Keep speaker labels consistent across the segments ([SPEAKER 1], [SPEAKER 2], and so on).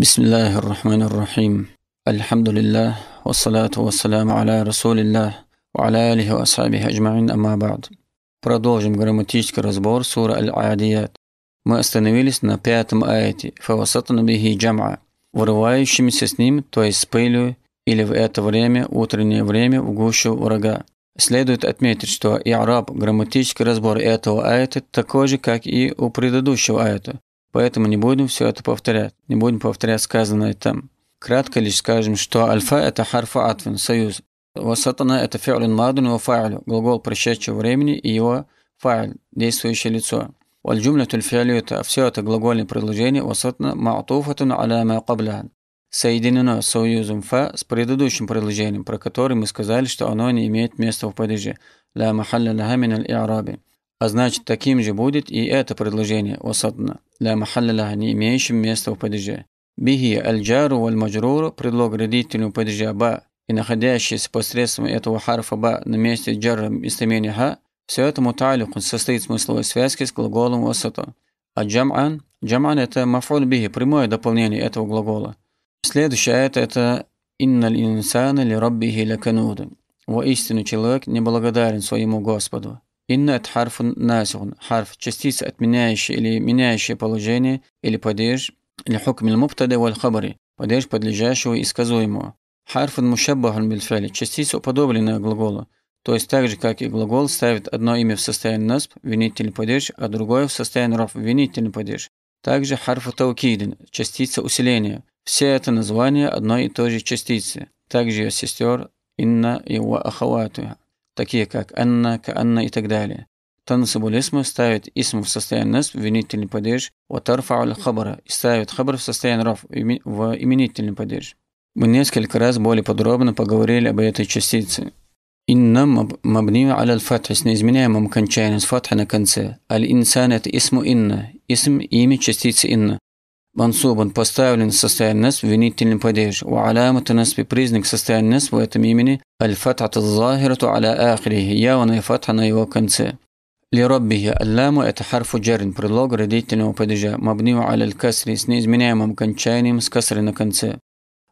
[SPEAKER 1] بسم الله الرحمن الرحيم الحمد لله والصلاة والسلام على رسول الله وعلى آله وأصحابه أجمعين أما بعد Продолжим грамматический разбор суры Аль-Адият. Мы остановились на пятом аяте «Фавасатан бихи джам'а» вырывающимися с ним, то есть с пылью, или в это время, утреннее время, в гущу врага. Следует отметить, что и араб грамматический разбор этого аята такой же, как и у предыдущего аята, Поэтому не будем все это повторять, не будем повторять сказанное там. Кратко лишь скажем, что альфа – это харфа атвин, союз. Васатана – это фиалин мадун его фа'лю, глагол прощающего времени и его фа'ль, действующее лицо. والجملة это все это глагольное предложение وسطنا маатуфатун على ما قبلها соединено союзом «фа» с предыдущим предложением, про которое мы сказали, что оно не имеет места в падеже. «Ла махалля лаха мин аль а значит, таким же будет и это предложение «Осадна», для махаллаха» не имеющим места в падеже. Бихи аль-джару валь-маджруру предлог родительного падежа «ба» и находящийся посредством этого харфа «ба» на месте джарра местоимения «ха» все это муталикун состоит смысловой связки с глаголом «осата». А джам'ан? Джам'ан – это мафуль бихи, прямое дополнение этого глагола. Следующее это, это «Инна инсана ли раббихи лакануду» – «Воистину человек неблагодарен своему Господу». Иннат харф насун, харф частица, отменяющая или меняющая положение или падеж, или хукм мубтада валь хабари, падеж подлежащего и сказуемого. Харф мушаббахун бильфали, частица уподобленная глаголу, то есть так же, как и глагол ставит одно имя в состояние насп, винительный падеж, а другое в состояние раф, винительный падеж. Также харфу таукидин, частица усиления. Все это названия одной и той же частицы. Также ее сестер, инна и ва ахаватуя такие как «Анна», «Каанна» и так далее. Танасабуль исма ставит исм в состояние насб в именительный падеж, ва тарфа'уль хабара и ставит хабар в состояние раф в именительный падеж. Мы несколько раз более подробно поговорили об этой частице. Инна мабни аля фатха с неизменяемым кончанием с фатха на конце. Аль инсан это исму инна, исм имя частицы инна. منصوب поставлен в состояние насб винительный падеж, وعلامة نصب признак состояния насб в этом имени الفتحة الظاهرة على آخره, явная фатха на его конце. لربه اللام это حرف جر, предлог родительного падежа, مبني على الكسر с неизменяемым кончанием с касры на конце.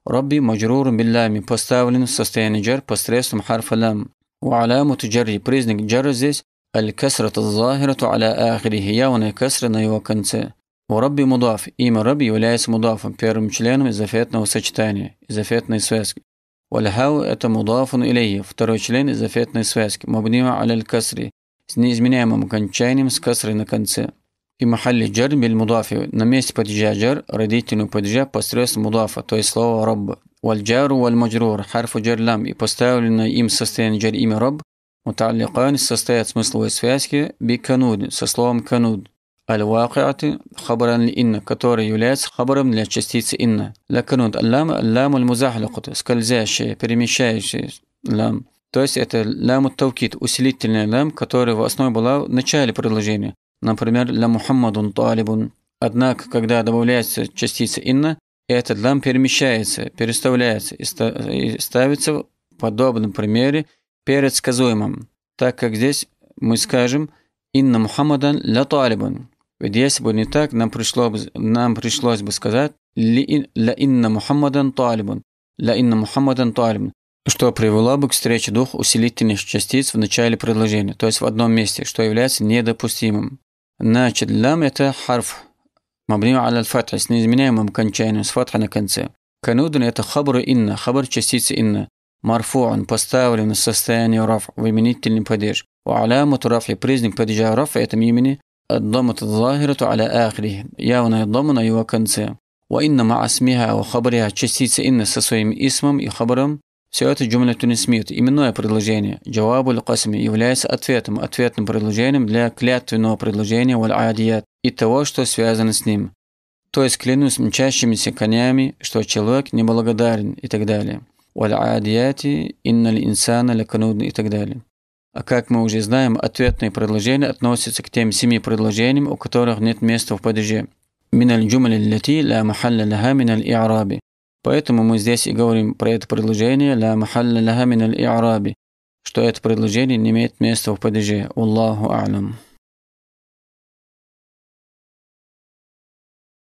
[SPEAKER 1] ربي مجرور باللام поставлен в состояние جر посредством حرف лам. وعلامة جره признак جر здесь الكسرة الظاهرة على آخره, явная касра на его конце. Урабби мудаф. Имя Рабби является мудафом, первым членом из зафетного сочетания, из зафетной связки. Вальхау – это мудафун илейя, второй член из зафетной связки, мабнима аляль касри, с неизменяемым окончанием с касрой на конце. И махалли джар биль мудафи. На месте падежа джар родительную падежа посредством мудафа, то есть слово рабба. Валь джару валь маджрур, харфу джар лам. И поставленное им состояние джар имя раб, муталликан состоят смысловой связки би кануд, со словом кануд аль-вакиати хабаран инна, который является хабаром для частицы инна. Лаканут аллама ламу аль-музахликут, скользящая, перемещающая лам. То есть это лам тавкит, усилительная лам, которая в основе была в начале предложения. Например, ля мухаммадун талибун. Однако, когда добавляется частица инна, этот лам перемещается, переставляется и ставится в подобном примере перед сказуемым, так как здесь мы скажем «Инна Мухаммадан ля талибан». Ведь если бы не так, нам, пришло нам пришлось бы сказать ла инна Мухаммадан талибун», ла инна Мухаммадан талибун», что привело бы к встрече двух усилительных частиц в начале предложения, то есть в одном месте, что является недопустимым. Значит, лям – это харф, мабни аля фатха с неизменяемым кончанием, с фатха на конце. Канудун – это хабр инна, хабр частицы инна. Марфуан поставлен в состояние раф, в именительном падеж. У аляму рафи, признак падежа рафа – это имени الضمة الظاهرة على آخره явная ضمу на его конце. وإن مع اسمها وخبرها частица إن со своим исмом и хабаром все это джумля тунисмит, именное предложение. Джавабу аль-Касми является ответом, ответным предложением для клятвенного предложения валь-адият и того, что связано с ним. То есть клянусь мчащимися конями, что человек неблагодарен и так далее. Валь-адияти, инналь инсана лаканудн и так далее. А Как мы уже знаем, ответные предложения относятся к тем семи предложениям, у которых нет места в падеже. من الجمل التي لا محل لها من الإعراب. Поэтому мы здесь и говорим про это предложение لا محل لها من الإعراب, что это предложение не имеет места в падеже. Аллаху алям.